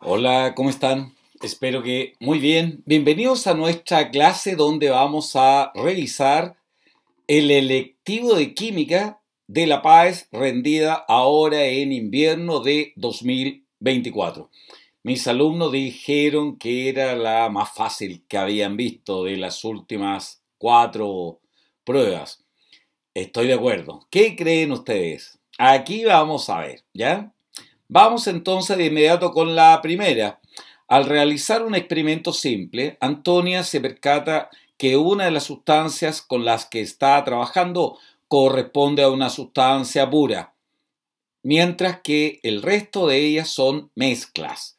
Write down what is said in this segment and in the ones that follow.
Hola, ¿cómo están? Espero que muy bien. Bienvenidos a nuestra clase donde vamos a revisar el electivo de química de la paz rendida ahora en invierno de 2024. Mis alumnos dijeron que era la más fácil que habían visto de las últimas cuatro pruebas. Estoy de acuerdo. ¿Qué creen ustedes? Aquí vamos a ver, ¿ya? Vamos entonces de inmediato con la primera. Al realizar un experimento simple, Antonia se percata que una de las sustancias con las que está trabajando corresponde a una sustancia pura, mientras que el resto de ellas son mezclas.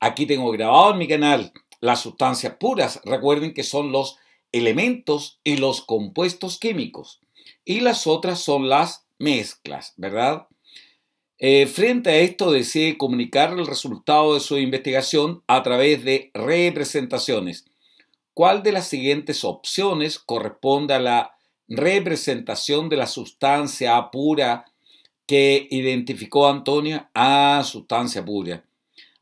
Aquí tengo grabado en mi canal las sustancias puras, recuerden que son los elementos y los compuestos químicos, y las otras son las mezclas, ¿verdad? Eh, frente a esto, decide comunicar el resultado de su investigación a través de representaciones. ¿Cuál de las siguientes opciones corresponde a la representación de la sustancia pura que identificó Antonio a sustancia pura.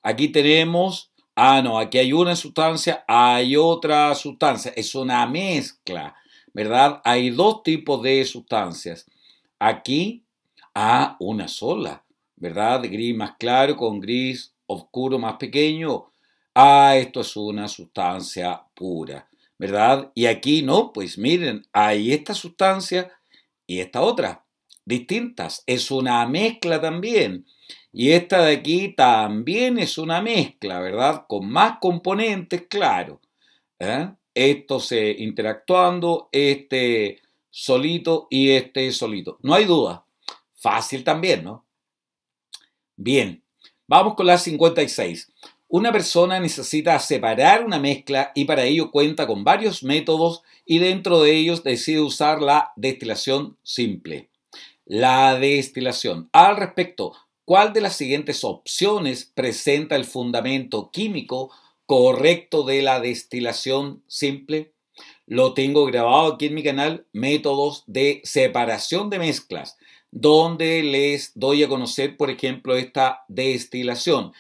Aquí tenemos, ah, no, aquí hay una sustancia, hay otra sustancia. Es una mezcla, ¿verdad? Hay dos tipos de sustancias. Aquí, hay ah, una sola. ¿verdad? gris más claro con gris oscuro más pequeño. Ah, esto es una sustancia pura, ¿verdad? Y aquí no, pues miren, hay esta sustancia y esta otra, distintas. Es una mezcla también. Y esta de aquí también es una mezcla, ¿verdad? Con más componentes, claro. ¿Eh? Esto se interactuando, este solito y este solito. No hay duda. Fácil también, ¿no? Bien, vamos con la 56. Una persona necesita separar una mezcla y para ello cuenta con varios métodos y dentro de ellos decide usar la destilación simple. La destilación. Al respecto, ¿cuál de las siguientes opciones presenta el fundamento químico correcto de la destilación simple? Lo tengo grabado aquí en mi canal, métodos de separación de mezclas donde les doy a conocer, por ejemplo, esta destilación.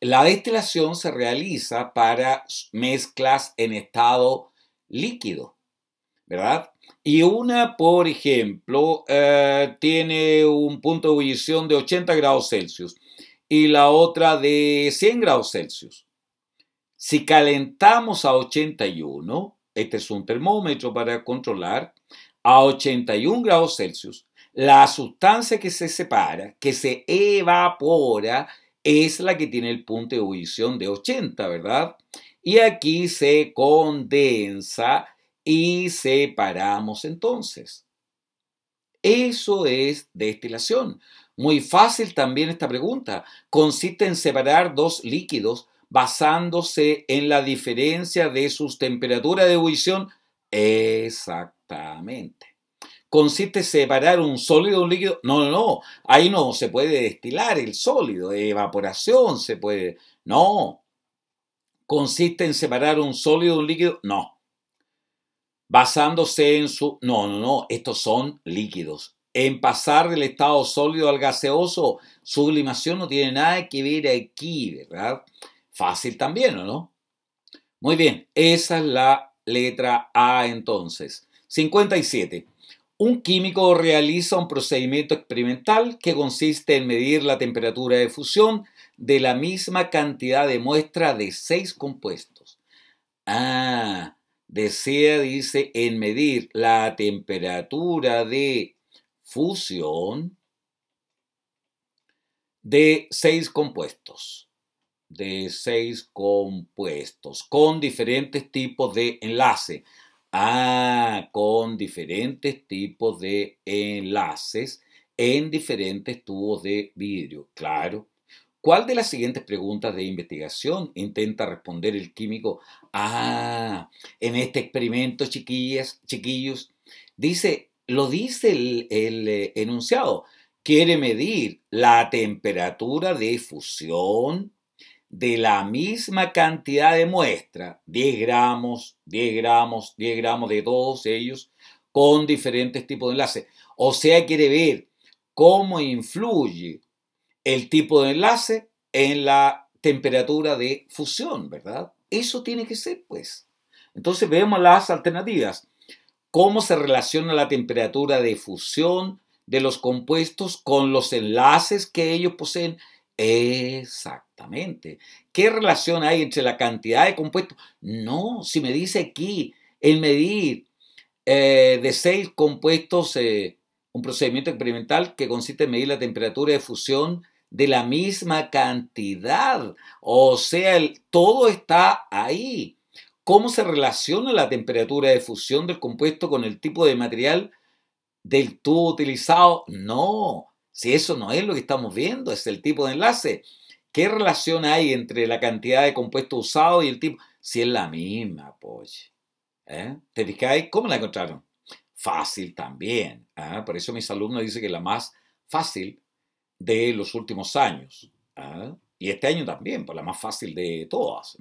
La destilación se realiza para mezclas en estado líquido, ¿verdad? Y una, por ejemplo, eh, tiene un punto de ebullición de 80 grados Celsius y la otra de 100 grados Celsius. Si calentamos a 81, este es un termómetro para controlar, a 81 grados Celsius, la sustancia que se separa, que se evapora, es la que tiene el punto de ebullición de 80, ¿verdad? Y aquí se condensa y separamos entonces. Eso es destilación. Muy fácil también esta pregunta. Consiste en separar dos líquidos basándose en la diferencia de sus temperaturas de ebullición. Exactamente consiste en separar un sólido de un líquido. No, no, no. Ahí no se puede destilar el sólido, evaporación se puede. No. Consiste en separar un sólido de un líquido. No. Basándose en su. No, no, no. Estos son líquidos. En pasar del estado sólido al gaseoso, sublimación no tiene nada que ver aquí, ¿verdad? Fácil también, ¿o no? Muy bien, esa es la letra A entonces. 57. Un químico realiza un procedimiento experimental que consiste en medir la temperatura de fusión de la misma cantidad de muestra de seis compuestos. Ah, decía, dice, en medir la temperatura de fusión de seis compuestos. De seis compuestos con diferentes tipos de enlace. Ah, con diferentes tipos de enlaces en diferentes tubos de vidrio, claro. ¿Cuál de las siguientes preguntas de investigación intenta responder el químico? Ah, en este experimento, chiquillas, chiquillos, dice, lo dice el, el eh, enunciado, quiere medir la temperatura de fusión de la misma cantidad de muestra, 10 gramos, 10 gramos, 10 gramos de todos ellos, con diferentes tipos de enlace. O sea, quiere ver cómo influye el tipo de enlace en la temperatura de fusión, ¿verdad? Eso tiene que ser, pues. Entonces vemos las alternativas. ¿Cómo se relaciona la temperatura de fusión de los compuestos con los enlaces que ellos poseen Exactamente. ¿Qué relación hay entre la cantidad de compuestos? No, si me dice aquí, el medir eh, de seis compuestos, eh, un procedimiento experimental que consiste en medir la temperatura de fusión de la misma cantidad. O sea, todo está ahí. ¿Cómo se relaciona la temperatura de fusión del compuesto con el tipo de material del tubo utilizado? No, si eso no es lo que estamos viendo, es el tipo de enlace. ¿Qué relación hay entre la cantidad de compuesto usado y el tipo? Si es la misma, pues. ¿Te cómo la encontraron? Fácil también. ¿ah? Por eso mis alumnos dicen que es la más fácil de los últimos años. ¿ah? Y este año también, pues la más fácil de todas.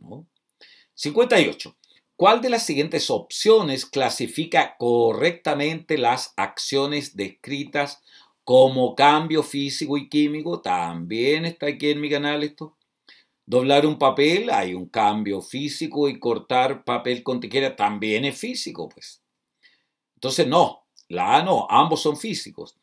58. ¿Cuál de las siguientes opciones clasifica correctamente las acciones descritas como cambio físico y químico, también está aquí en mi canal esto. Doblar un papel, hay un cambio físico y cortar papel con tijera también es físico, pues. Entonces, no, la A no, ambos son físicos.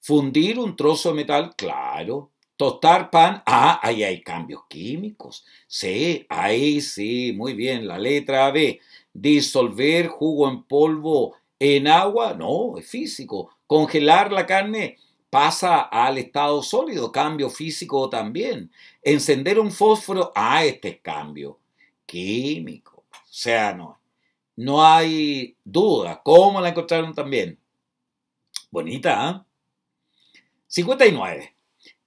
Fundir un trozo de metal, claro. Tostar pan, ah, ahí hay cambios químicos. Sí, ahí sí, muy bien, la letra B. Disolver jugo en polvo en agua, no, es físico. Congelar la carne pasa al estado sólido, cambio físico también. Encender un fósforo, a ah, este cambio químico. O sea, no, no hay duda. ¿Cómo la encontraron también? Bonita, ¿eh? ¿ah? 59.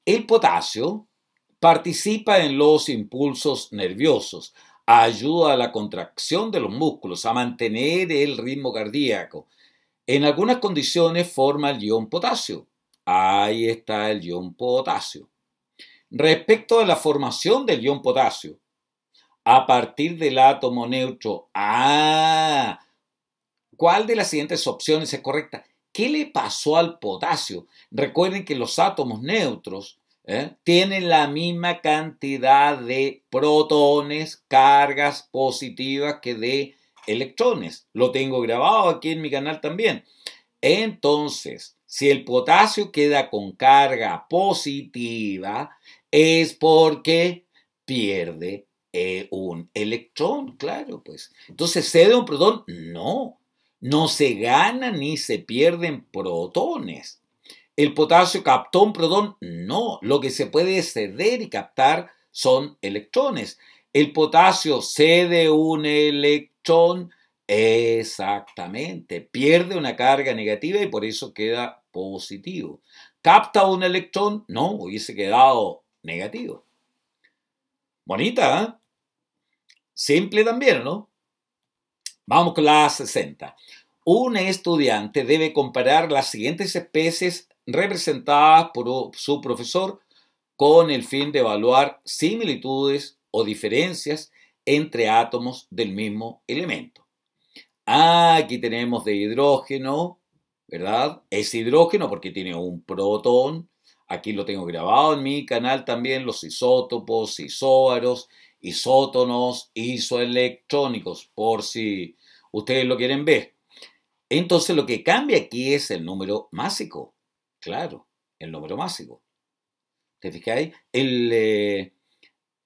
El potasio participa en los impulsos nerviosos, ayuda a la contracción de los músculos, a mantener el ritmo cardíaco, en algunas condiciones forma el ion potasio. Ahí está el ion potasio. Respecto a la formación del ion potasio, a partir del átomo neutro. Ah, ¿cuál de las siguientes opciones es correcta? ¿Qué le pasó al potasio? Recuerden que los átomos neutros ¿eh? tienen la misma cantidad de protones, cargas positivas que de electrones. Lo tengo grabado aquí en mi canal también. Entonces, si el potasio queda con carga positiva, es porque pierde eh, un electrón, claro, pues. Entonces, ¿cede un protón? No, no se gana ni se pierden protones. ¿El potasio captó un protón? No, lo que se puede ceder y captar son electrones. ¿El potasio cede un electrón? Exactamente, pierde una carga negativa y por eso queda positivo. ¿Capta un electrón? No, hubiese quedado negativo. Bonita, ¿eh? Simple también, ¿no? Vamos con la 60. Un estudiante debe comparar las siguientes especies representadas por su profesor con el fin de evaluar similitudes o diferencias entre átomos del mismo elemento. Ah, aquí tenemos de hidrógeno, ¿verdad? Es hidrógeno porque tiene un protón. Aquí lo tengo grabado en mi canal también, los isótopos, isóbaros, isótonos, isoelectrónicos, por si ustedes lo quieren ver. Entonces lo que cambia aquí es el número másico. Claro, el número másico. ¿Te fijáis? El, eh,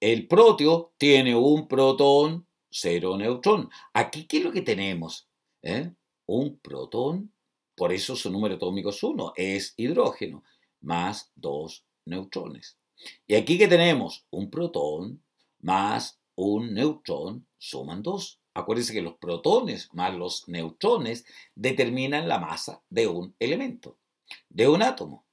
el proteo tiene un protón, cero neutrón. Aquí, ¿qué es lo que tenemos? ¿Eh? Un protón, por eso su número atómico es uno, es hidrógeno, más dos neutrones. Y aquí qué tenemos un protón más un neutrón suman dos. Acuérdense que los protones más los neutrones determinan la masa de un elemento, de un átomo.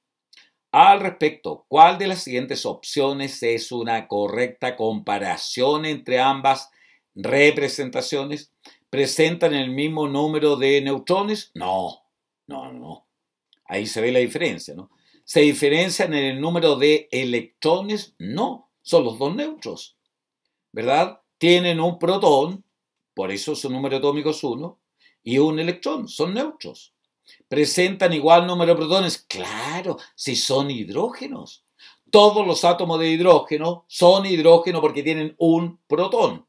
Al respecto, ¿cuál de las siguientes opciones es una correcta comparación entre ambas representaciones? ¿Presentan el mismo número de neutrones? No, no, no. Ahí se ve la diferencia, ¿no? ¿Se diferencian en el número de electrones? No, son los dos neutros, ¿verdad? Tienen un protón, por eso su número atómico es uno, y un electrón, son neutros presentan igual número de protones. Claro, si son hidrógenos. Todos los átomos de hidrógeno son hidrógeno porque tienen un protón.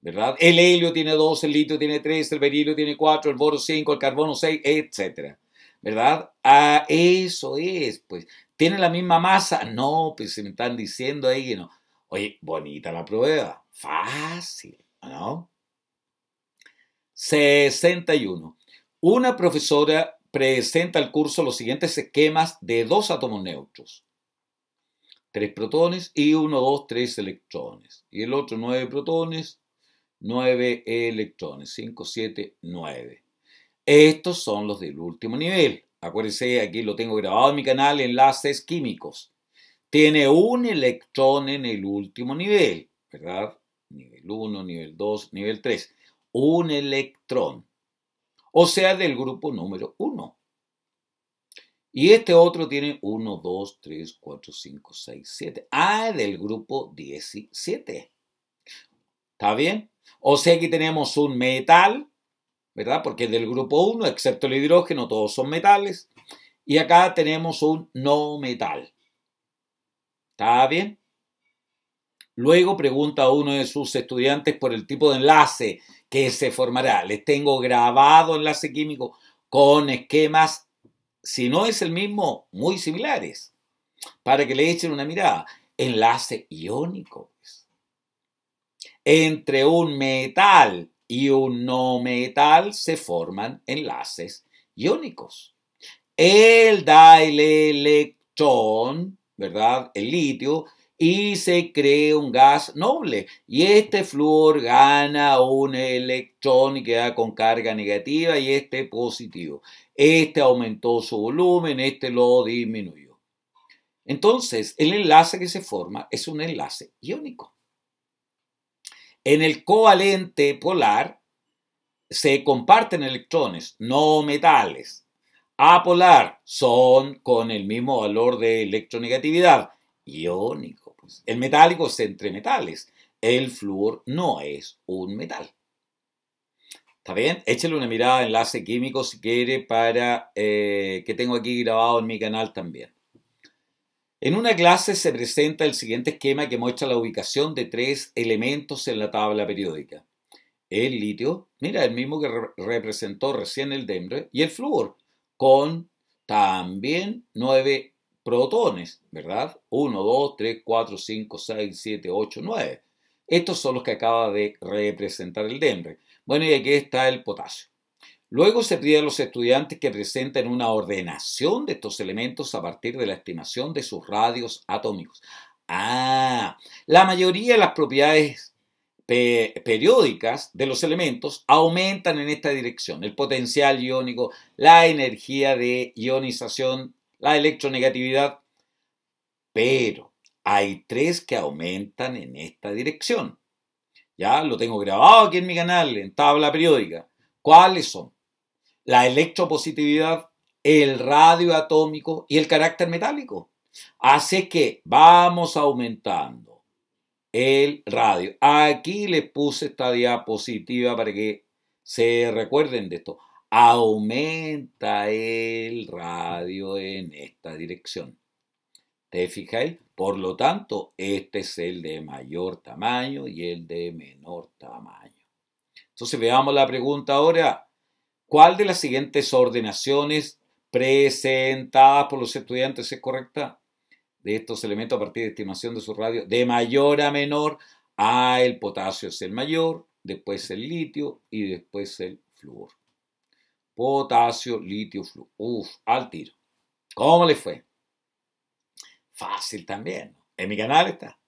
¿Verdad? El helio tiene dos, el litio tiene tres, el berilio tiene cuatro, el boro cinco, el carbono seis, etc. ¿Verdad? Ah, eso es, pues. ¿Tiene la misma masa? No, pues se me están diciendo ahí que no. Oye, bonita la prueba. Fácil, ¿no? 61. Una profesora presenta al curso los siguientes esquemas de dos átomos neutros. Tres protones y uno, dos, tres electrones. Y el otro nueve protones, nueve electrones. Cinco, siete, nueve. Estos son los del último nivel. Acuérdense, aquí lo tengo grabado en mi canal, enlaces químicos. Tiene un electrón en el último nivel, ¿verdad? Nivel 1, nivel 2, nivel 3. Un electrón o sea, del grupo número 1. Y este otro tiene 1, 2, 3, 4, 5, 6, 7. Ah, del grupo 17. ¿Está bien? O sea, aquí tenemos un metal, ¿verdad? Porque es del grupo 1, excepto el hidrógeno, todos son metales. Y acá tenemos un no metal. ¿Está bien? Luego pregunta a uno de sus estudiantes por el tipo de enlace que se formará. Les tengo grabado enlace químico con esquemas, si no es el mismo, muy similares, para que le echen una mirada. Enlace iónico. Pues. Entre un metal y un no metal se forman enlaces iónicos. El electrón, ¿verdad? El litio y se crea un gas noble. Y este flúor gana un electrón y queda con carga negativa y este positivo. Este aumentó su volumen, este lo disminuyó. Entonces, el enlace que se forma es un enlace iónico. En el covalente polar se comparten electrones, no metales. A polar son con el mismo valor de electronegatividad, iónico. El metálico es entre metales. El flúor no es un metal. ¿Está bien? Échale una mirada a enlace químico si quiere para eh, que tengo aquí grabado en mi canal también. En una clase se presenta el siguiente esquema que muestra la ubicación de tres elementos en la tabla periódica. El litio, mira, el mismo que representó recién el dembre y el flúor, con también nueve protones, ¿verdad? 1, 2, 3, 4, 5, 6, 7, 8, 9. Estos son los que acaba de representar el DEMRE. Bueno, y aquí está el potasio. Luego se pide a los estudiantes que presenten una ordenación de estos elementos a partir de la estimación de sus radios atómicos. Ah, la mayoría de las propiedades periódicas de los elementos aumentan en esta dirección. El potencial iónico, la energía de ionización la electronegatividad, pero hay tres que aumentan en esta dirección. Ya lo tengo grabado aquí en mi canal, en tabla periódica. ¿Cuáles son? La electropositividad, el radio atómico y el carácter metálico. Así que vamos aumentando el radio. Aquí les puse esta diapositiva para que se recuerden de esto aumenta el radio en esta dirección. ¿Te fijáis? Por lo tanto, este es el de mayor tamaño y el de menor tamaño. Entonces veamos la pregunta ahora. ¿Cuál de las siguientes ordenaciones presentadas por los estudiantes es correcta? De estos elementos a partir de estimación de su radio, de mayor a menor, A el potasio es el mayor, después el litio y después el flúor potasio, litio, flu. Uf, al tiro. ¿Cómo le fue? Fácil también. En mi canal está.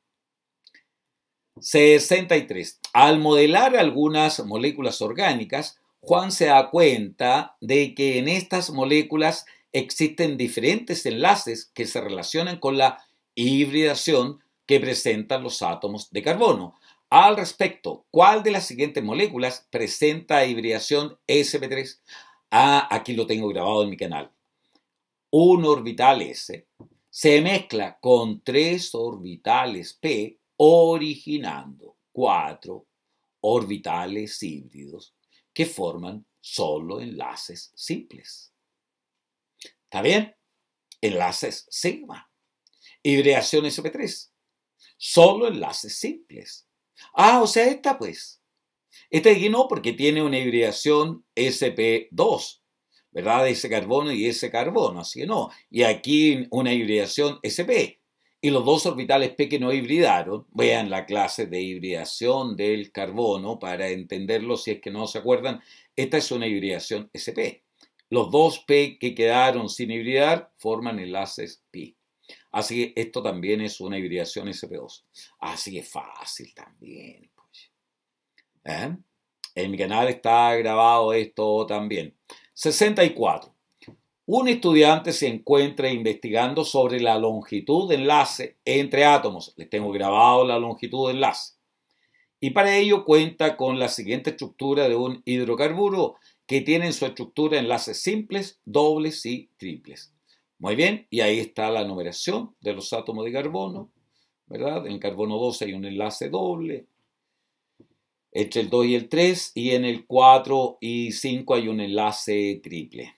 63. Al modelar algunas moléculas orgánicas, Juan se da cuenta de que en estas moléculas existen diferentes enlaces que se relacionan con la hibridación que presentan los átomos de carbono. Al respecto, ¿cuál de las siguientes moléculas presenta hibridación sp3? Ah, aquí lo tengo grabado en mi canal. Un orbital S se mezcla con tres orbitales P originando cuatro orbitales híbridos que forman solo enlaces simples. ¿Está bien? Enlaces sigma. Hibridación SP3. Solo enlaces simples. Ah, o sea, esta pues este no, porque tiene una hibridación SP2, ¿verdad? De ese carbono y ese carbono, así que no. Y aquí una hibridación SP. Y los dos orbitales P que no hibridaron, vean la clase de hibridación del carbono para entenderlo si es que no se acuerdan, esta es una hibridación SP. Los dos P que quedaron sin hibridar forman enlaces pi. Así que esto también es una hibridación SP2. Así que fácil también. ¿eh? En mi canal está grabado esto también. 64. Un estudiante se encuentra investigando sobre la longitud de enlace entre átomos. Les tengo grabado la longitud de enlace. Y para ello cuenta con la siguiente estructura de un hidrocarburo que tiene en su estructura enlaces simples, dobles y triples. Muy bien, y ahí está la numeración de los átomos de carbono, ¿verdad? En carbono 12 hay un enlace doble, entre el 2 y el 3 y en el 4 y 5 hay un enlace triple.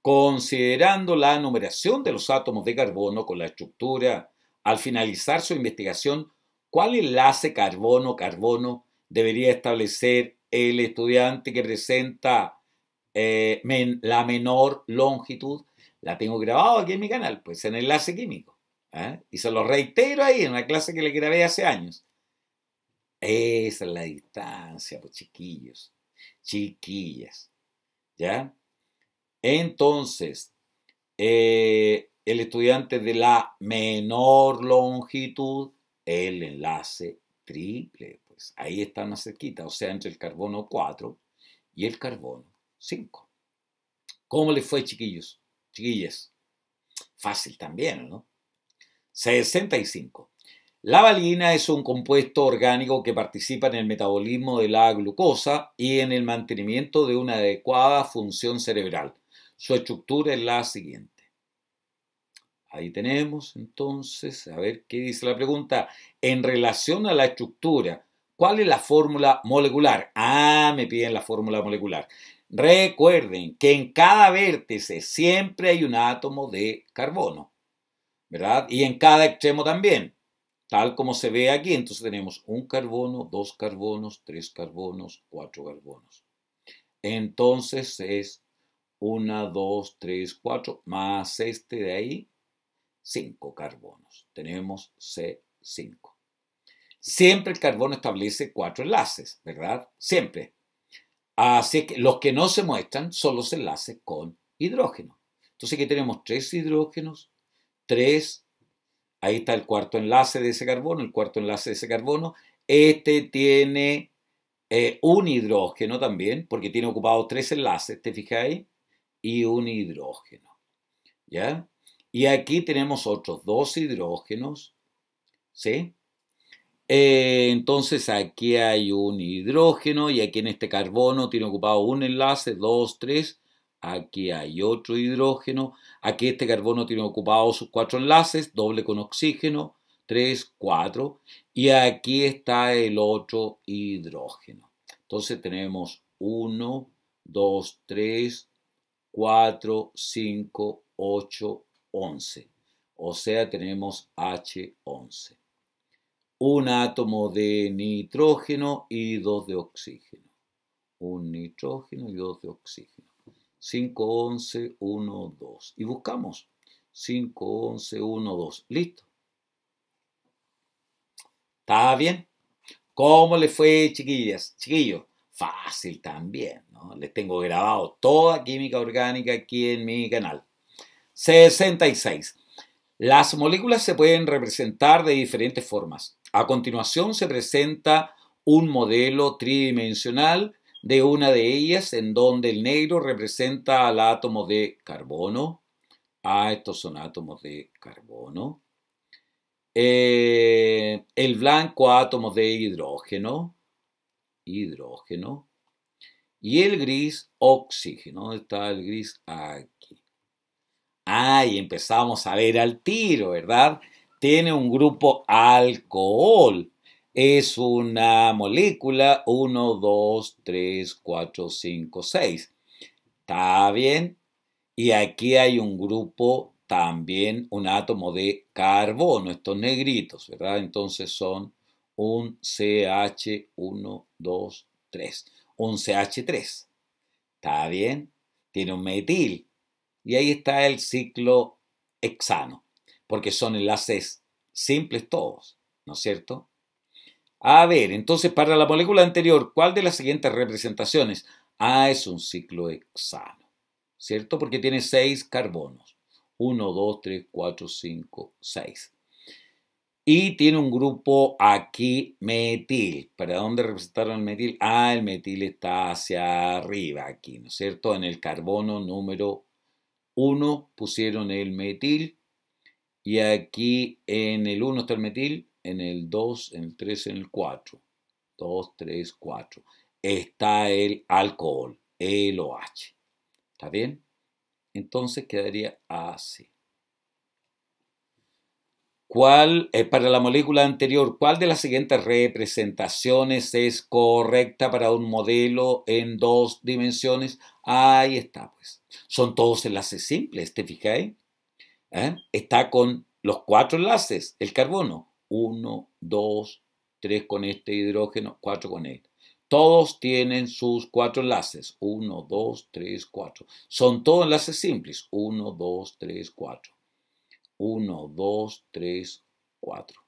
Considerando la numeración de los átomos de carbono con la estructura, al finalizar su investigación, ¿cuál enlace carbono-carbono debería establecer el estudiante que presenta eh, la menor longitud? La tengo grabado aquí en mi canal, pues en enlace químico. ¿eh? Y se lo reitero ahí en la clase que le grabé hace años. Esa es la distancia, pues chiquillos, chiquillas. ¿Ya? Entonces, eh, el estudiante de la menor longitud, el enlace triple, pues ahí está más cerquita, o sea, entre el carbono 4 y el carbono 5. ¿Cómo le fue, chiquillos? Chiquillas. Fácil también, ¿no? 65. La valina es un compuesto orgánico que participa en el metabolismo de la glucosa y en el mantenimiento de una adecuada función cerebral. Su estructura es la siguiente. Ahí tenemos entonces, a ver qué dice la pregunta. En relación a la estructura, ¿cuál es la fórmula molecular? Ah, me piden la fórmula molecular. Recuerden que en cada vértice siempre hay un átomo de carbono, ¿verdad? Y en cada extremo también tal como se ve aquí. Entonces tenemos un carbono, dos carbonos, tres carbonos, cuatro carbonos. Entonces es 1, 2, 3, 4, más este de ahí, 5 carbonos. Tenemos C5. Siempre el carbono establece cuatro enlaces, ¿verdad? Siempre. Así que los que no se muestran son los enlaces con hidrógeno. Entonces aquí tenemos tres hidrógenos, tres Ahí está el cuarto enlace de ese carbono, el cuarto enlace de ese carbono. Este tiene eh, un hidrógeno también, porque tiene ocupado tres enlaces, ¿te fijáis? Y un hidrógeno. ¿Ya? Y aquí tenemos otros dos hidrógenos, ¿sí? Eh, entonces aquí hay un hidrógeno y aquí en este carbono tiene ocupado un enlace, dos, tres, aquí hay otro hidrógeno, Aquí este carbono tiene ocupados sus cuatro enlaces, doble con oxígeno, 3, 4, y aquí está el otro hidrógeno. Entonces tenemos 1, 2, 3, 4, 5, 8, 11. O sea, tenemos H11. Un átomo de nitrógeno y dos de oxígeno. Un nitrógeno y dos de oxígeno. 5, 11, 1, 2 Y buscamos 5, 11, 1, 2. Listo. ¿Está bien? ¿Cómo le fue, chiquillas? Chiquillos, fácil también, Les tengo grabado toda química orgánica aquí en mi canal. 66. Las moléculas se pueden representar de diferentes formas. A continuación se presenta un modelo tridimensional de una de ellas en donde el negro representa al átomo de carbono. Ah, estos son átomos de carbono. Eh, el blanco átomos de hidrógeno, hidrógeno. Y el gris oxígeno. ¿Dónde está el gris? Aquí. Ah, y empezamos a ver al tiro, ¿verdad? Tiene un grupo alcohol es una molécula 1, 2, 3, 4, 5, 6. ¿Está bien? Y aquí hay un grupo también, un átomo de carbono, estos negritos, ¿verdad? Entonces son un CH1, 2, 3. Un CH3. ¿Está bien? Tiene un metil. Y ahí está el ciclo hexano, porque son enlaces simples todos, ¿no es cierto? A ver, entonces para la molécula anterior, ¿cuál de las siguientes representaciones? A es un ciclohexano, ¿cierto? Porque tiene seis carbonos. 1, 2, 3, 4, 5, 6. Y tiene un grupo aquí metil. ¿Para dónde representaron el metil? Ah, el metil está hacia arriba aquí, ¿no es cierto? En el carbono número 1 pusieron el metil y aquí en el 1 está el metil, en el 2, en el 3, en el 4. 2, 3, 4. Está el alcohol, el OH. ¿Está bien? Entonces quedaría así. ¿Cuál, es eh, para la molécula anterior, cuál de las siguientes representaciones es correcta para un modelo en dos dimensiones? Ahí está, pues. Son todos enlaces simples, ¿te fijáis? ¿eh? está con los cuatro enlaces, el carbono. Uno, dos, tres con este hidrógeno, cuatro con él este. Todos tienen sus cuatro enlaces. Uno, dos, tres, cuatro. Son todos enlaces simples. Uno, dos, tres, cuatro. Uno, dos, tres, cuatro.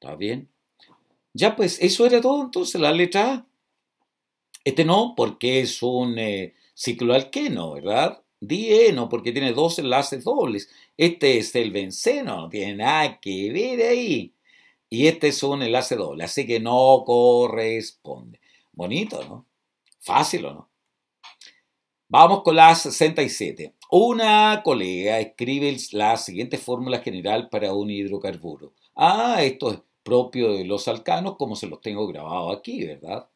¿Está bien? Ya pues, eso era todo entonces, la letra A. Este no, porque es un cicloalqueno, eh, ciclo alqueno, ¿verdad? dieno, eh, porque tiene dos enlaces dobles. Este es el benceno, no tiene nada que ver ahí. Y este es un enlace doble, así que no corresponde. Bonito, ¿no? Fácil o no. Vamos con la 67. Una colega escribe la siguiente fórmula general para un hidrocarburo. Ah, esto es propio de los alcanos, como se los tengo grabado aquí, ¿verdad?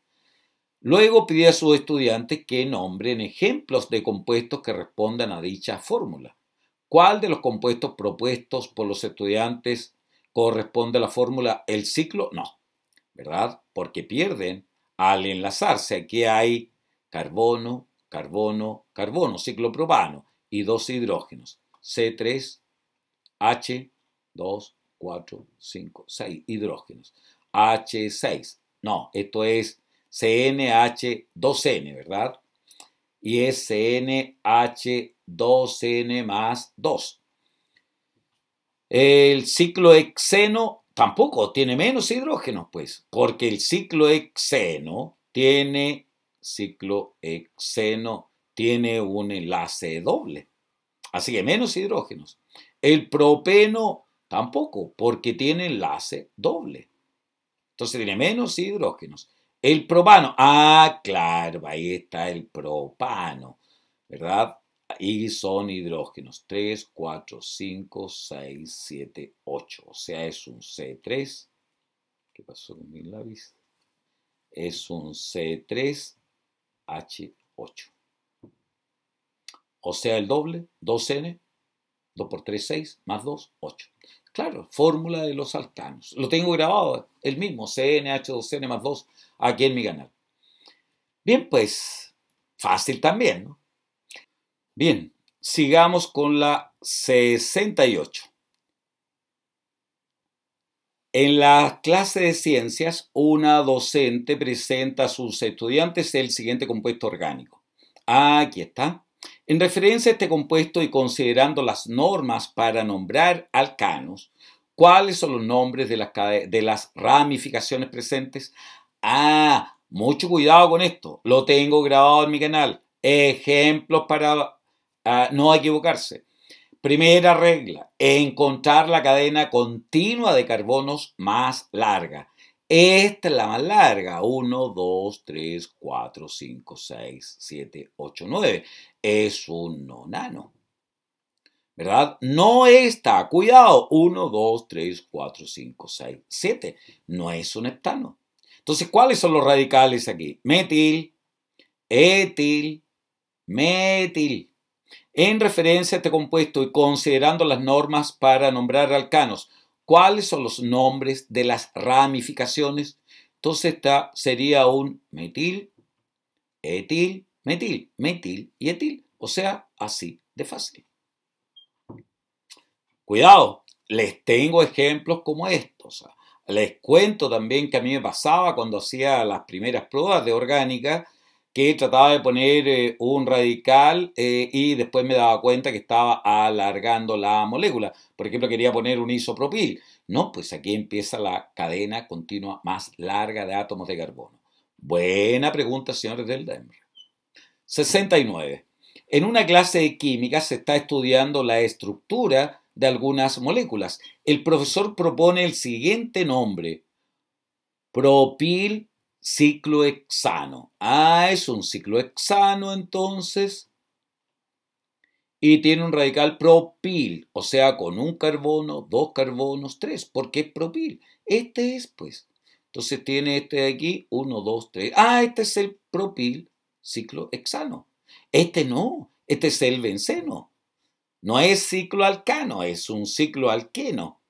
Luego pide a sus estudiantes que nombren ejemplos de compuestos que respondan a dicha fórmula. ¿Cuál de los compuestos propuestos por los estudiantes corresponde a la fórmula el ciclo? No, ¿verdad? Porque pierden al enlazarse. Aquí hay carbono, carbono, carbono, ciclopropano y dos hidrógenos, C3, H, 2, 4, 5, 6 hidrógenos, H6. No, esto es CNH2N, ¿verdad? Y es CNH2N más 2. El ciclo tampoco tiene menos hidrógenos, pues, porque el ciclo tiene, ciclo tiene un enlace doble. Así que menos hidrógenos. El propeno tampoco, porque tiene enlace doble. Entonces tiene menos hidrógenos. El propano. Ah, claro, ahí está el propano, ¿verdad? Y son hidrógenos. 3, 4, 5, 6, 7, 8. O sea, es un C3. ¿Qué pasó con mi lápiz? Es un C3H8. O sea, el doble, 2N, 2 por 3, 6, más 2, 8. Claro, fórmula de los alcanos. Lo tengo grabado, el mismo, CNH2N más 2, aquí en mi canal. Bien, pues, fácil también, ¿no? Bien, sigamos con la 68. En la clase de ciencias, una docente presenta a sus estudiantes el siguiente compuesto orgánico. Aquí está. En referencia a este compuesto y considerando las normas para nombrar alcanos, ¿cuáles son los nombres de las, ramificaciones presentes? Ah, mucho cuidado con esto. Lo tengo grabado en mi canal. Ejemplos para ah, no equivocarse. Primera regla, encontrar la cadena continua de carbonos más larga. Esta es la más larga. 1, 2, 3, 4, 5, 6, 7, 8, 9. Es un nonano. ¿Verdad? No está. Cuidado. 1, 2, 3, 4, 5, 6, 7. No es un heptano. Entonces, ¿cuáles son los radicales aquí? Metil, etil, metil. En referencia a este compuesto y considerando las normas para nombrar alcanos, cuáles son los nombres de las ramificaciones. Entonces esta sería un metil, etil, metil, metil y etil. O sea, así de fácil. Cuidado, les tengo ejemplos como estos. Les cuento también que a mí me pasaba cuando hacía las primeras pruebas de orgánica que trataba de poner eh, un radical eh, y después me daba cuenta que estaba alargando la molécula. Por ejemplo, quería poner un isopropil. No, pues aquí empieza la cadena continua más larga de átomos de carbono. Buena pregunta, señores del Denver 69. En una clase de química se está estudiando la estructura de algunas moléculas. El profesor propone el siguiente nombre. Propil ciclohexano. Ah, es un ciclohexano entonces. Y tiene un radical propil, o sea, con un carbono, dos carbonos, tres, ¿Por qué propil. Este es, pues. Entonces tiene este de aquí, uno, dos, tres. Ah, este es el propil ciclohexano. Este no, este es el benceno. No es cicloalcano, es un cicloalqueno.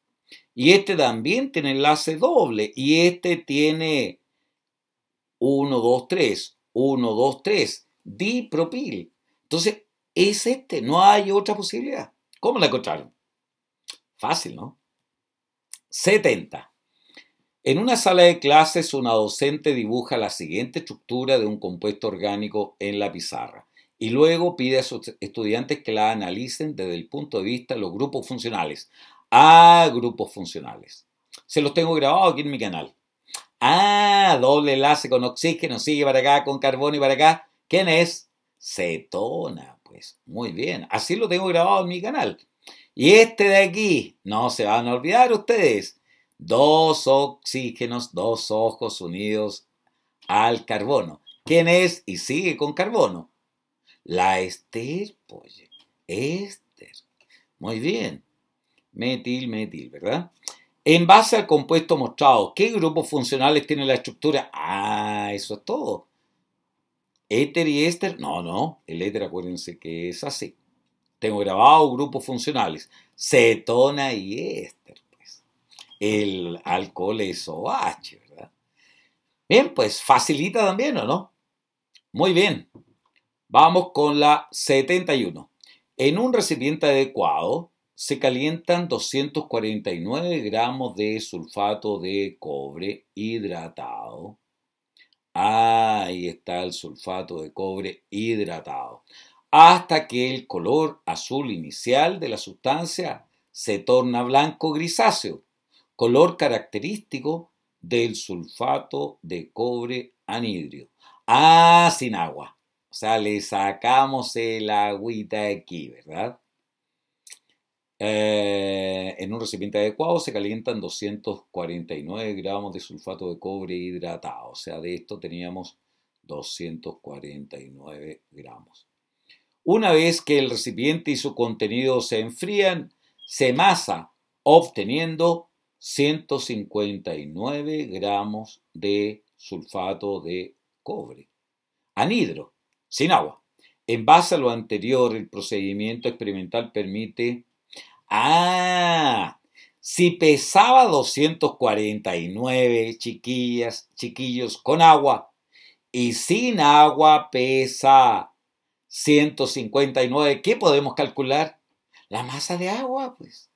Y este también tiene enlace doble y este tiene 1, 2, 3, 1, 2, 3, dipropil. Entonces, es este, no hay otra posibilidad. ¿Cómo la encontraron? Fácil, ¿no? 70. En una sala de clases, una docente dibuja la siguiente estructura de un compuesto orgánico en la pizarra y luego pide a sus estudiantes que la analicen desde el punto de vista de los grupos funcionales. A grupos funcionales. Se los tengo grabado aquí en mi canal. Ah, doble enlace con oxígeno, sigue para acá, con carbono y para acá. ¿Quién es? Cetona, pues muy bien. Así lo tengo grabado en mi canal. Y este de aquí, no se van a olvidar ustedes. Dos oxígenos, dos ojos unidos al carbono. ¿Quién es? Y sigue con carbono. La ester, oye, ester. Muy bien. Metil, metil, ¿verdad? En base al compuesto mostrado, ¿qué grupos funcionales tiene la estructura? Ah, eso es todo. ¿Éter y éster? No, no. El éter, acuérdense que es así. Tengo grabado grupos funcionales. Cetona y éster. Pues. El alcohol es OH, ¿verdad? Bien, pues facilita también, ¿o no? Muy bien. Vamos con la 71. En un recipiente adecuado, se calientan 249 gramos de sulfato de cobre hidratado. Ahí está el sulfato de cobre hidratado. Hasta que el color azul inicial de la sustancia se torna blanco grisáceo, color característico del sulfato de cobre anhidrio. Ah, sin agua. O sea, le sacamos el agüita aquí, ¿verdad? Eh, en un recipiente adecuado se calientan 249 gramos de sulfato de cobre hidratado. O sea, de esto teníamos 249 gramos. Una vez que el recipiente y su contenido se enfrían, se masa obteniendo 159 gramos de sulfato de cobre. Anhidro, sin agua. En base a lo anterior, el procedimiento experimental permite Ah, si pesaba 249 chiquillas, chiquillos con agua y sin agua pesa 159, ¿qué podemos calcular? La masa de agua, pues.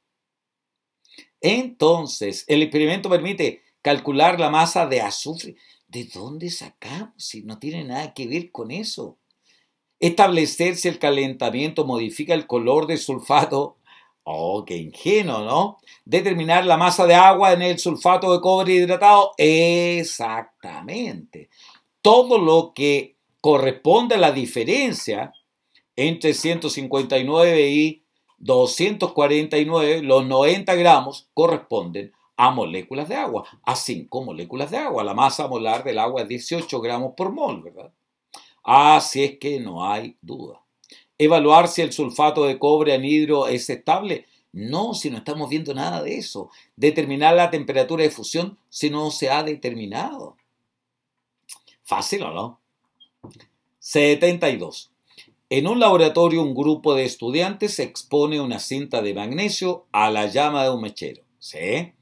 Entonces, el experimento permite calcular la masa de azufre. ¿De dónde sacamos? Si no tiene nada que ver con eso. Establecer si el calentamiento modifica el color de sulfato Oh, qué ingenuo, ¿no? Determinar la masa de agua en el sulfato de cobre hidratado. Exactamente. Todo lo que corresponde a la diferencia entre 159 y 249, los 90 gramos corresponden a moléculas de agua, a 5 moléculas de agua. La masa molar del agua es 18 gramos por mol, ¿verdad? Así es que no hay duda evaluar si el sulfato de cobre anhidro es estable. No, si no estamos viendo nada de eso. Determinar la temperatura de fusión si no se ha determinado. Fácil o no. 72. En un laboratorio un grupo de estudiantes expone una cinta de magnesio a la llama de un mechero, ¿sí?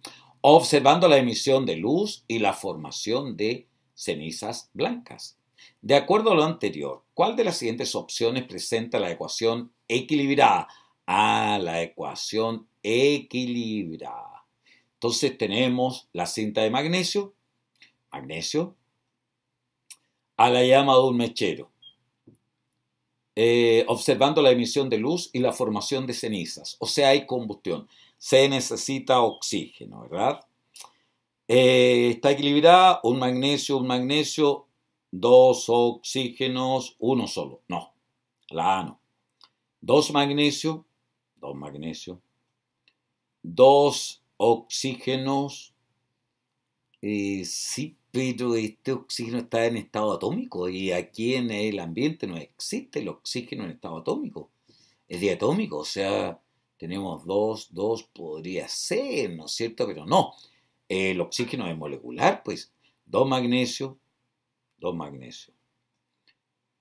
observando la emisión de luz y la formación de cenizas blancas. De acuerdo a lo anterior, ¿cuál de las siguientes opciones presenta la ecuación equilibrada? Ah, la ecuación equilibrada. Entonces tenemos la cinta de magnesio, magnesio, a la llama de un mechero, eh, observando la emisión de luz y la formación de cenizas, o sea, hay combustión. Se necesita oxígeno, ¿verdad? Eh, está equilibrada, un magnesio, un magnesio, dos oxígenos, uno solo. No, la A no. Dos magnesio, dos magnesio, dos oxígenos. Eh, sí, pero este oxígeno está en estado atómico y aquí en el ambiente no existe el oxígeno en estado atómico. Es diatómico, o sea, tenemos dos, dos podría ser, ¿no es cierto? Pero no. El oxígeno es molecular, pues. Dos magnesio, dos magnesios.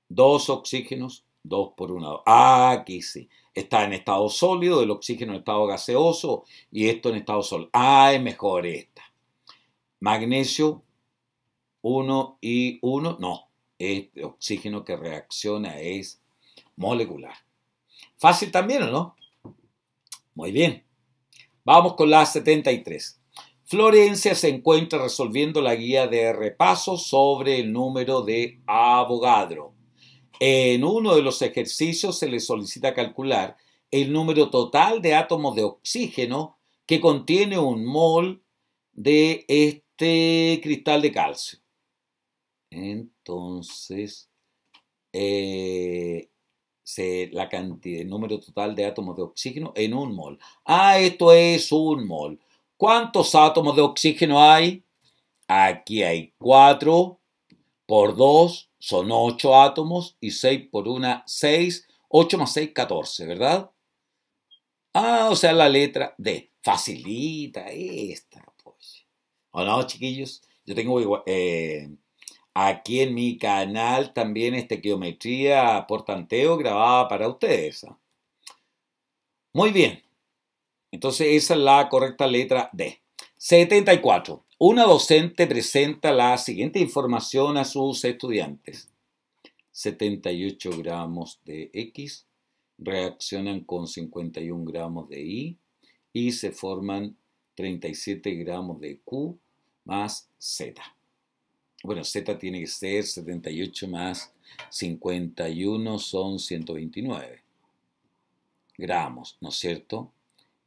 Dos oxígenos, dos por una. Ah, aquí sí. Está en estado sólido, el oxígeno en estado gaseoso y esto en estado sólido. Ah, es mejor esta. Magnesio 1 y 1, no. Este oxígeno que reacciona es molecular. Fácil también, no? Muy bien. Vamos con la 73. Florencia se encuentra resolviendo la guía de repaso sobre el número de Avogadro. En uno de los ejercicios se le solicita calcular el número total de átomos de oxígeno que contiene un mol de este cristal de calcio. Entonces, eh, el número total de átomos de oxígeno en un mol. Ah, esto es un mol. ¿Cuántos átomos de oxígeno hay? Aquí hay 4 por 2 son 8 átomos y 6 por 1, 6. 8 más 6, 14, ¿verdad? Ah, o sea, la letra D. Facilita esta, pues. ¿O no, chiquillos? Yo tengo eh, aquí en mi canal también este geometría por tanteo grabada para ustedes. ¿ah? Muy bien. Entonces esa es la correcta letra D. 74. Una docente presenta la siguiente información a sus estudiantes. 78 gramos de X reaccionan con 51 gramos de Y y se forman 37 gramos de Q más Z. Bueno, Z tiene que ser 78 más 51 son 129 gramos, ¿no es cierto?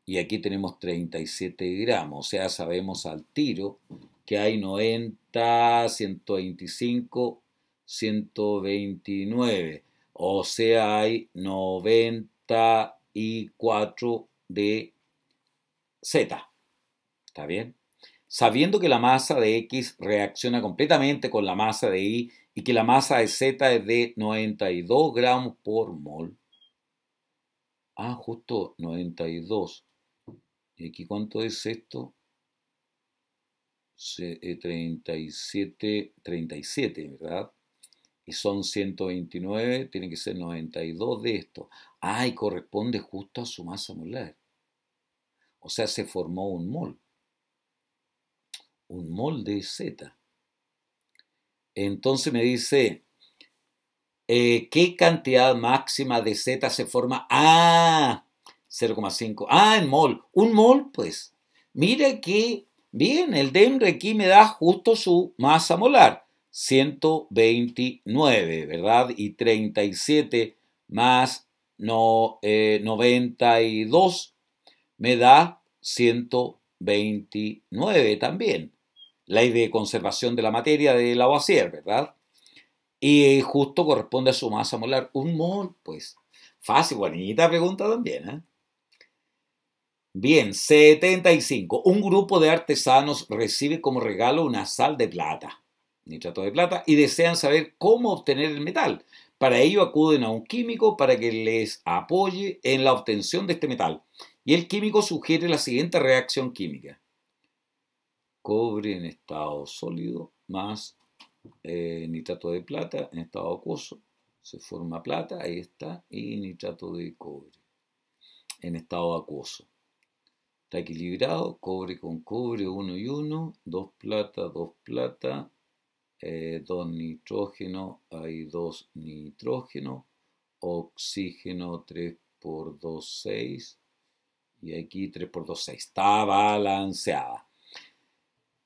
y aquí tenemos 37 gramos, o sea, sabemos al tiro que hay 90, 125, 129, o sea, hay 94 de Z. ¿Está bien? Sabiendo que la masa de X reacciona completamente con la masa de Y y que la masa de Z es de 92 gramos por mol. Ah, justo 92. Y eh, aquí, ¿cuánto es esto? 37, 37, eh, ¿verdad? Y son 129, tienen que ser 92 de esto. Ah, y corresponde justo a su masa molar. O sea, se formó un mol. Un mol de Z. Entonces me dice, eh, ¿qué cantidad máxima de Z se forma? Ah, 0,5. Ah, en mol. Un mol, pues. mire que, bien, el DEMRE aquí me da justo su masa molar. 129, ¿verdad? Y 37 más no, 92 eh, me da 129 también. Ley de conservación de la materia de Lavoisier, ¿verdad? Y justo corresponde a su masa molar. Un mol, pues. Fácil, bonita pregunta también, ¿eh? Bien, 75. Un grupo de artesanos recibe como regalo una sal de plata, nitrato de plata, y desean saber cómo obtener el metal. Para ello acuden a un químico para que les apoye en la obtención de este metal. Y el químico sugiere la siguiente reacción química. Cobre en estado sólido más eh, nitrato de plata en estado acuoso. Se forma plata, ahí está, y nitrato de cobre en estado acuoso. Está equilibrado, cobre con cobre, 1 y 1, 2 plata, 2 plata, 2 eh, nitrógeno, hay 2 nitrógeno, oxígeno 3 por 2, 6, y aquí 3 por 2, 6. Está balanceada.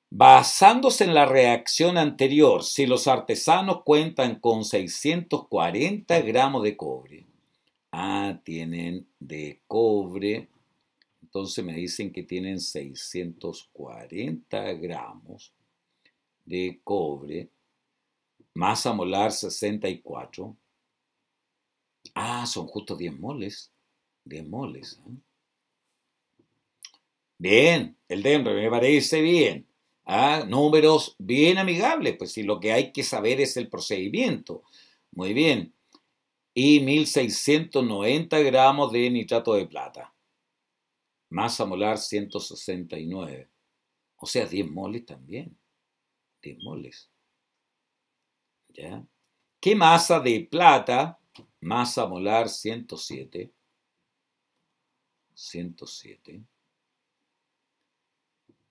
Basándose en la reacción anterior, si los artesanos cuentan con 640 gramos de cobre, ah, tienen de cobre entonces me dicen que tienen 640 gramos de cobre, masa molar 64. Ah, son justo 10 moles. 10 moles. ¿eh? Bien, el DEMRE me parece bien. ¿ah? Números bien amigables, pues si lo que hay que saber es el procedimiento. Muy bien. Y 1690 gramos de nitrato de plata masa molar 169, o sea, 10 moles también, 10 moles. ¿Ya? ¿Qué masa de plata? Masa molar 107. 107.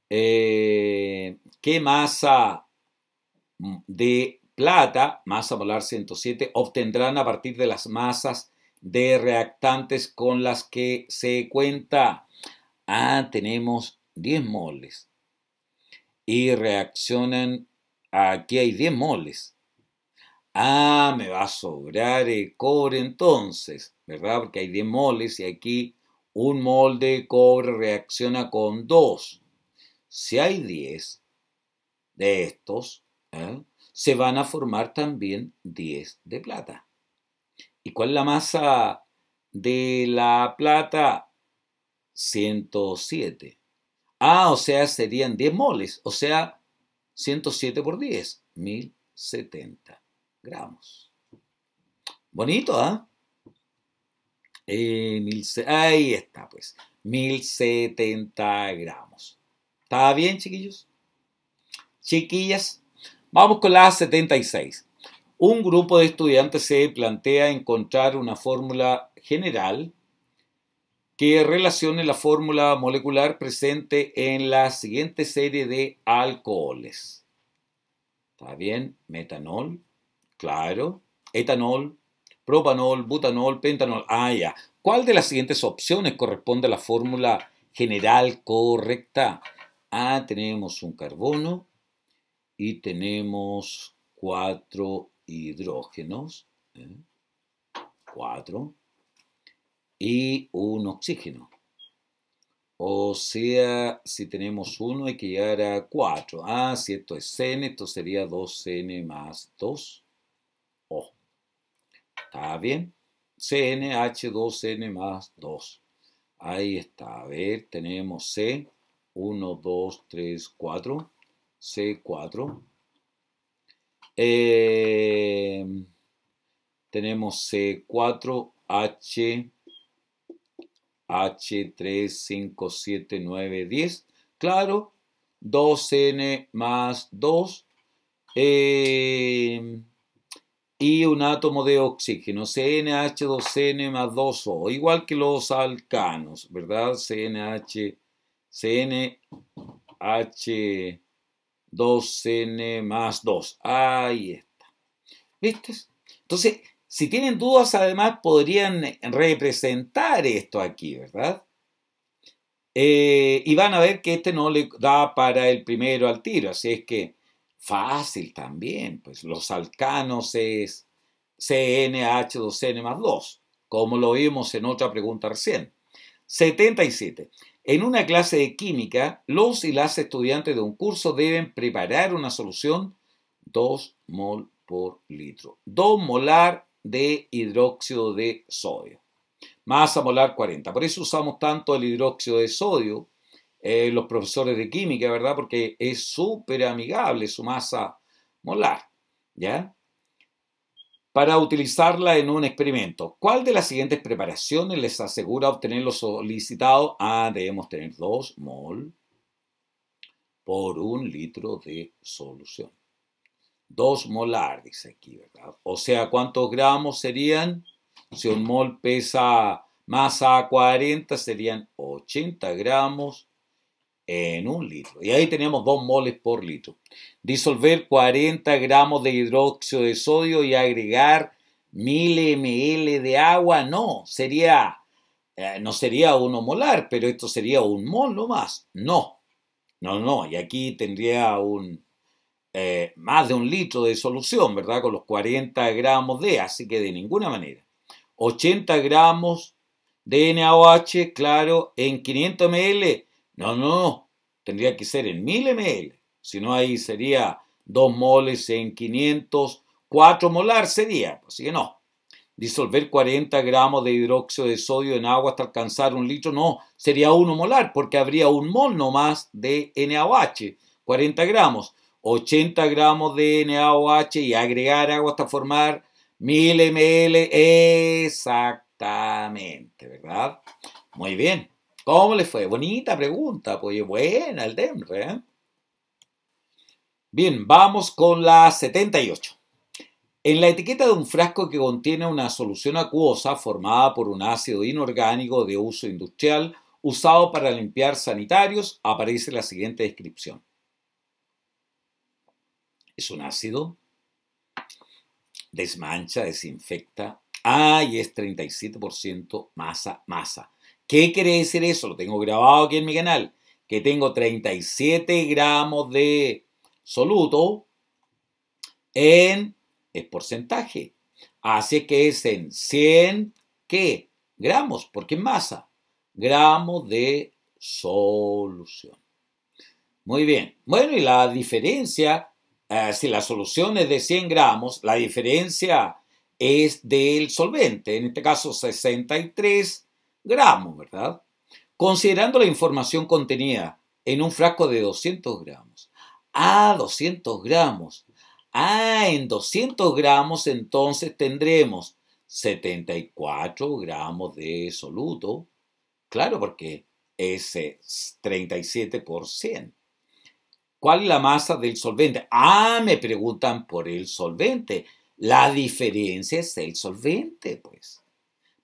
¿Qué masa de plata, masa molar 107, obtendrán a partir de las masas de reactantes con las que se cuenta. Ah, tenemos 10 moles. Y reaccionan, aquí hay 10 moles. Ah, me va a sobrar el cobre entonces, ¿verdad? Porque hay 10 moles y aquí un mol de cobre reacciona con 2. Si hay 10 de estos, ¿eh? se van a formar también 10 de plata. ¿Y cuál es la masa de la plata? 107. Ah, o sea, serían 10 moles, o sea, 107 por 10, 1070 gramos. Bonito, ¿ah? Eh, ahí está, pues, 1070 gramos. ¿Está bien, chiquillos? Chiquillas, vamos con la 76 un grupo de estudiantes se plantea encontrar una fórmula general que relacione la fórmula molecular presente en la siguiente serie de alcoholes. ¿Está bien? Metanol, claro. Etanol, propanol, butanol, pentanol. Ah, ya. ¿Cuál de las siguientes opciones corresponde a la fórmula general correcta? Ah, tenemos un carbono y tenemos cuatro hidrógenos, 4 ¿eh? y un oxígeno. O sea, si tenemos uno hay que llegar a 4. Ah, si esto es Cn, esto sería 2 n más 2O. ¿Está bien? CnH2N más 2. Ahí está. A ver, tenemos C. 1, 2, 3, 4. C4. Em, eh, tenemos C4, H, H3, Claro, 2N más 2. Eh, em, y un átomo de oxígeno, CNH2N más 2O, igual que los alcanos, ¿verdad? CNH, CNH 2n más 2. Ahí está. ¿Viste? Entonces, si tienen dudas, además podrían representar esto aquí, ¿verdad? Eh, y van a ver que este no le da para el primero al tiro, así es que fácil también, pues los alcanos es CNH2N más 2, como lo vimos en otra pregunta recién. 77. En una clase de química, los y las estudiantes de un curso deben preparar una solución 2 mol por litro. 2 molar de hidróxido de sodio. Masa molar 40. Por eso usamos tanto el hidróxido de sodio, eh, los profesores de química, ¿verdad? Porque es súper amigable su masa molar. ¿Ya? para utilizarla en un experimento. ¿Cuál de las siguientes preparaciones les asegura obtener lo solicitado? Ah, debemos tener 2 mol por un litro de solución. 2 molar, dice aquí, ¿verdad? O sea, ¿cuántos gramos serían? Si un mol pesa masa 40, serían 80 gramos en un litro. Y ahí tenemos dos moles por litro. Disolver 40 gramos de hidróxido de sodio y agregar 1000 ml de agua, no, sería, eh, no sería uno molar, pero esto sería un mol más. No, no, no, y aquí tendría un, eh, más de un litro de solución, ¿verdad? Con los 40 gramos de, así que de ninguna manera. 80 gramos de NaOH, claro, en 500 ml no, no, no, tendría que ser en 1000 ml. Si no, ahí sería 2 moles en 500, 4 molar sería. Así pues que no. Disolver 40 gramos de hidróxido de sodio en agua hasta alcanzar un litro, no, sería 1 molar, porque habría un mol nomás de NaOH, 40 gramos. 80 gramos de NaOH y agregar agua hasta formar 1000 ml. Exactamente, ¿verdad? Muy bien. ¿Cómo le fue? Bonita pregunta, pues buena el Demre. ¿eh? Bien, vamos con la 78. En la etiqueta de un frasco que contiene una solución acuosa formada por un ácido inorgánico de uso industrial usado para limpiar sanitarios aparece la siguiente descripción. Es un ácido, desmancha, desinfecta, ah, y es 37% masa, masa. ¿Qué quiere decir eso? Lo tengo grabado aquí en mi canal. Que tengo 37 gramos de soluto en el porcentaje. Así que es en 100 ¿qué? gramos, porque es masa, gramos de solución. Muy bien. Bueno, y la diferencia, eh, si la solución es de 100 gramos, la diferencia es del solvente, en este caso 63 gramos, ¿verdad? Considerando la información contenida en un frasco de 200 gramos. Ah, 200 gramos. Ah, en 200 gramos entonces tendremos 74 gramos de soluto. Claro, porque es 37 eh, ¿Cuál es la masa del solvente? Ah, me preguntan por el solvente. La diferencia es el solvente, pues.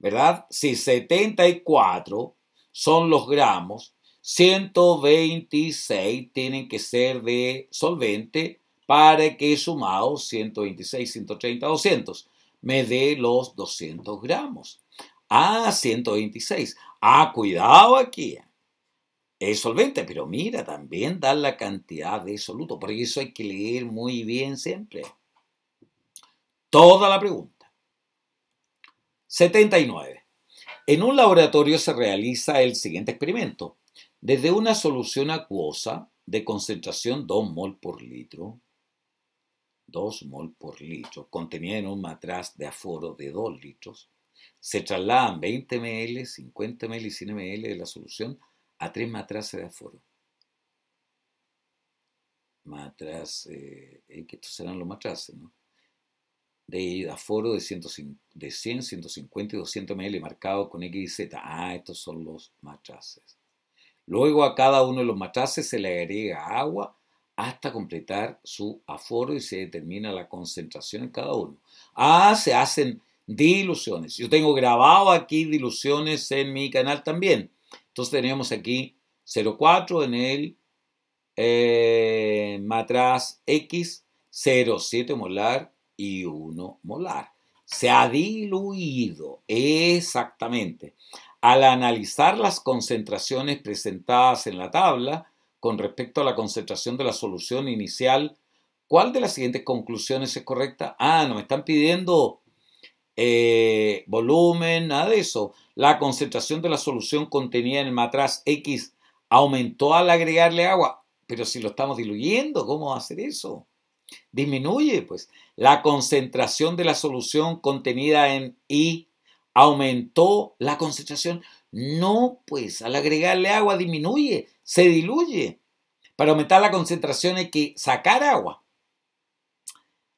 ¿verdad? Si 74 son los gramos, 126 tienen que ser de solvente para que sumado 126, 130, 200 me dé los 200 gramos. Ah, 126. Ah, cuidado aquí. Es solvente, pero mira, también da la cantidad de soluto. Por eso hay que leer muy bien siempre. Toda la pregunta. 79. En un laboratorio se realiza el siguiente experimento. Desde una solución acuosa de concentración 2 mol por litro, 2 mol por litro, contenida en un matraz de aforo de 2 litros, se trasladan 20 ml, 50 ml y 100 ml de la solución a 3 matraces de aforo. Matraz, eh, eh, que estos serán los matraces, ¿no? de aforo de 100, 150 y 200 ml marcado con X y Z. Ah, estos son los matraces. Luego a cada uno de los matraces se le agrega agua hasta completar su aforo y se determina la concentración en cada uno. Ah, se hacen diluciones. Yo tengo grabado aquí diluciones en mi canal también. Entonces tenemos aquí 0,4 en el eh, matraz X, 0,7 molar y 1 molar. Se ha diluido exactamente. Al analizar las concentraciones presentadas en la tabla con respecto a la concentración de la solución inicial, ¿cuál de las siguientes conclusiones es correcta? Ah, no, me están pidiendo eh, volumen, nada de eso. La concentración de la solución contenida en el matraz X aumentó al agregarle agua, pero si lo estamos diluyendo, ¿cómo va a hacer eso? Disminuye, pues, la concentración de la solución contenida en y Aumentó la concentración. No, pues, al agregarle agua disminuye, se diluye. Para aumentar la concentración hay que sacar agua.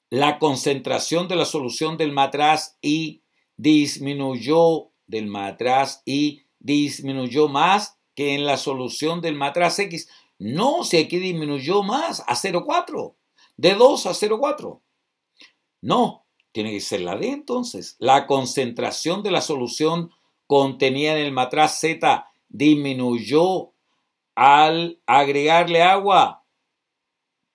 La concentración de la solución del matraz y disminuyó del matraz y disminuyó más que en la solución del matraz X. No, si aquí disminuyó más a 0,4 de 2 a 0,4. No, tiene que ser la D entonces. La concentración de la solución contenida en el matraz Z disminuyó al agregarle agua.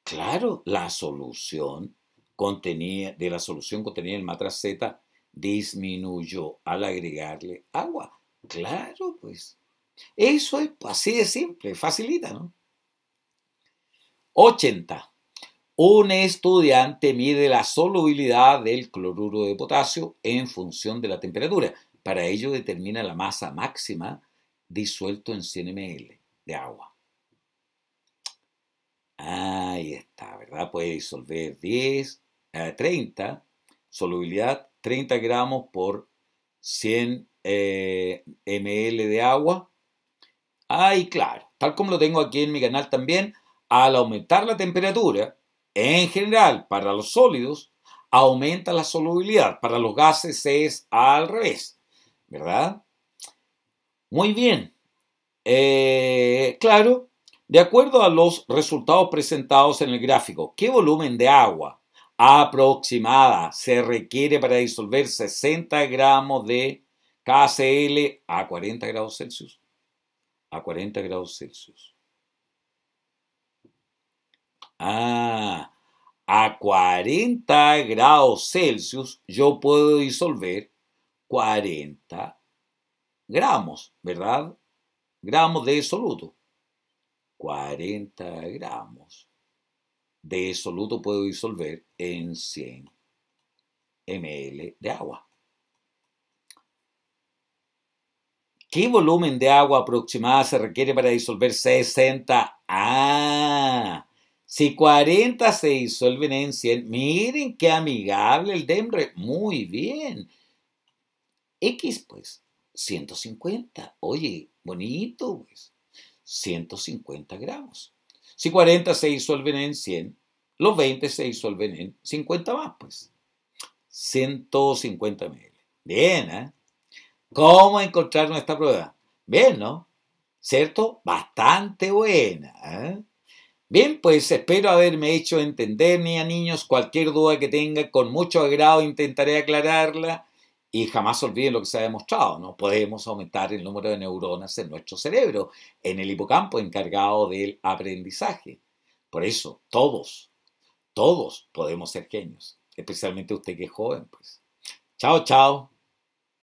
Claro, la solución contenida, de la solución contenida en el matraz Z disminuyó al agregarle agua. Claro, pues. Eso es así de simple, facilita, ¿no? 80. Un estudiante mide la solubilidad del cloruro de potasio en función de la temperatura. Para ello determina la masa máxima disuelto en 100 ml de agua. Ahí está, ¿verdad? Puede disolver 10, a 30, solubilidad 30 gramos por 100 eh, ml de agua. Ahí, claro, tal como lo tengo aquí en mi canal también, al aumentar la temperatura, en general, para los sólidos aumenta la solubilidad, para los gases es al revés, ¿verdad? Muy bien. Eh, claro, de acuerdo a los resultados presentados en el gráfico, ¿qué volumen de agua aproximada se requiere para disolver 60 gramos de KCl a 40 grados Celsius? A 40 grados Celsius. Ah, a 40 grados Celsius yo puedo disolver 40 gramos, ¿verdad? Gramos de soluto. 40 gramos de soluto puedo disolver en 100 ml de agua. ¿Qué volumen de agua aproximada se requiere para disolver 60? Ah, si 40 se disuelven en 100, miren qué amigable el DEMRE. Muy bien. X, pues, 150. Oye, bonito, pues. 150 gramos. Si 40 se disuelven en 100, los 20 se disuelven en 50 más, pues. 150 ml. Bien, ¿eh? ¿Cómo encontrar nuestra prueba? Bien, ¿no? ¿Cierto? Bastante buena, ¿eh? Bien, pues espero haberme hecho entender, a niños, cualquier duda que tenga, con mucho agrado intentaré aclararla y jamás olviden lo que se ha demostrado, no podemos aumentar el número de neuronas en nuestro cerebro, en el hipocampo encargado del aprendizaje. Por eso, todos, todos podemos ser genios, especialmente usted que es joven, pues. Chao, chao.